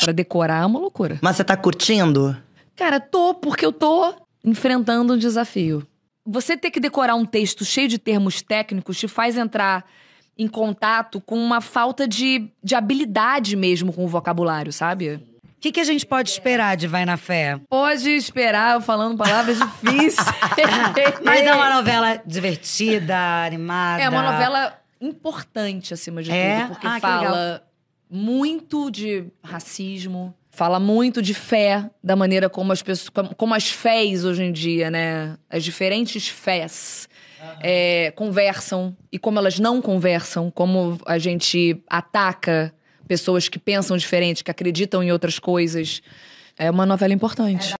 Pra decorar é uma loucura. Mas você tá curtindo? Cara, tô porque eu tô enfrentando um desafio. Você ter que decorar um texto cheio de termos técnicos te faz entrar em contato com uma falta de, de habilidade mesmo com o vocabulário, sabe? O que, que, a gente pode esperar de Vai na Fé? Pode esperar eu falando palavras difíceis. Mas é uma novela divertida, animada. É uma novela importante, acima de é? tudo, porque ah, fala muito de racismo, fala muito de fé, da maneira como as pessoas, como as fés hoje em dia, né? As diferentes fés uhum. é, conversam e como elas não conversam, como a gente ataca pessoas que pensam diferente, que acreditam em outras coisas. É uma novela importante.